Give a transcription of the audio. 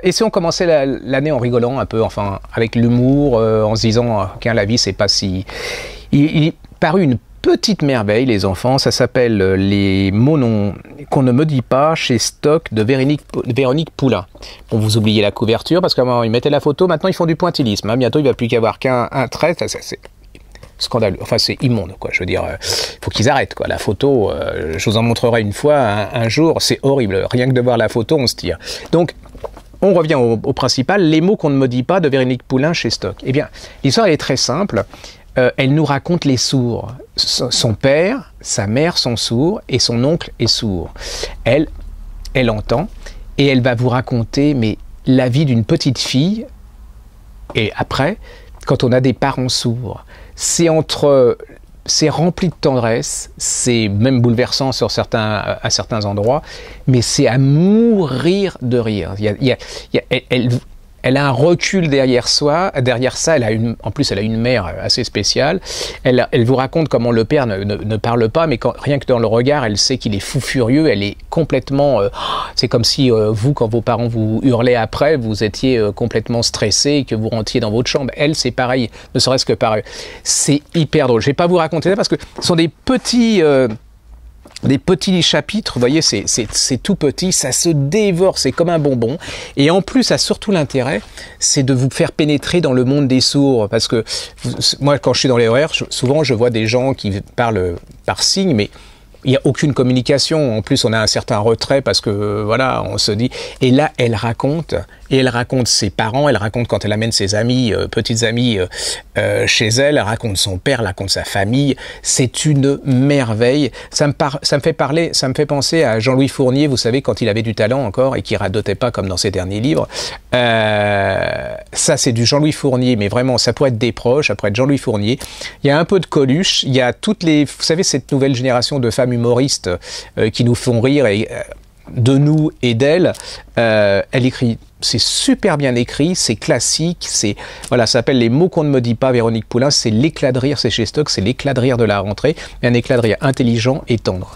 Euh, et si on commençait l'année en rigolant un peu, enfin, avec l'humour, euh, en se disant qu'un euh, la vie, c'est pas si. Il, il parut une petite merveille, les enfants. Ça s'appelle Les mots qu'on ne me dit pas chez Stock de Véronique, Véronique Poulain. Bon, vous oubliez la couverture parce qu'avant, ils mettaient la photo. Maintenant, ils font du pointillisme. Hein. Bientôt, il ne va plus qu'y avoir qu'un trait. Ça, c'est scandaleux. Enfin, c'est immonde, quoi. Je veux dire, il faut qu'ils arrêtent, quoi. La photo, je vous en montrerai une fois un jour. C'est horrible. Rien que de voir la photo, on se tire. Donc, on revient au, principal, les mots qu'on ne me dit pas de Véronique Poulain chez Stock. Eh bien, l'histoire est très simple. Euh, elle nous raconte les sourds. son père, sa mère sont sourds et son oncle est sourd. Elle, elle entend et elle va vous raconter mais la vie d'une petite fille. Et après, quand on a des parents sourds, c'est entre c'est rempli de tendresse, c'est même bouleversant sur certains, à certains endroits, mais c'est à mourir de rire elle a un recul derrière soi, derrière ça, elle a une, en plus elle a une mère euh, assez spéciale. Elle, elle vous raconte comment le père ne, ne, parle pas, mais quand, rien que dans le regard, elle sait qu'il est fou furieux. Elle est complètement, euh, c'est comme si euh, vous, quand vos parents vous hurlaient après, vous étiez complètement stressé et que vous rentiez dans votre chambre. Elle, c'est pareil, ne serait-ce que par C'est hyper drôle. Je vais pas vous raconter ça parce que ce sont des petits des petits chapitres, vous voyez, c'est tout petit, ça se dévore, c'est comme un bonbon. Et en plus, ça a surtout l'intérêt, c'est de vous faire pénétrer dans le monde des sourds. Parce que moi, quand je suis dans les horaires, souvent, je vois des gens qui parlent par signe, mais il n'y a aucune communication. En plus, on a un certain retrait parce que, voilà, on se dit. Et là, elle raconte, et elle raconte ses parents, elle raconte quand elle amène ses amis, euh, petites amies euh, euh, chez elle, elle raconte son père, elle raconte sa famille. C'est une merveille. Ça me, ça me fait parler, ça me fait penser à Jean-Louis Fournier, vous savez, quand il avait du talent encore et qui radotait pas comme dans ses derniers livres. ça, c'est du Jean-Louis Fournier, mais vraiment, ça pourrait être des proches, ça pourrait être Jean-Louis Fournier. Il y a un peu de Coluche, il y a toutes les, vous savez, cette nouvelle génération de femmes humoriste humoristes euh, qui nous font rire euh, de nous et d'elle. Euh, elle écrit, c'est super bien écrit, c'est classique, c'est voilà, ça s'appelle les mots qu'on ne me dit pas. Véronique Poulain, c'est l'éclat de rire, c'est chez Stock, c'est l'éclat de rire de la rentrée, un éclat de rire intelligent et tendre.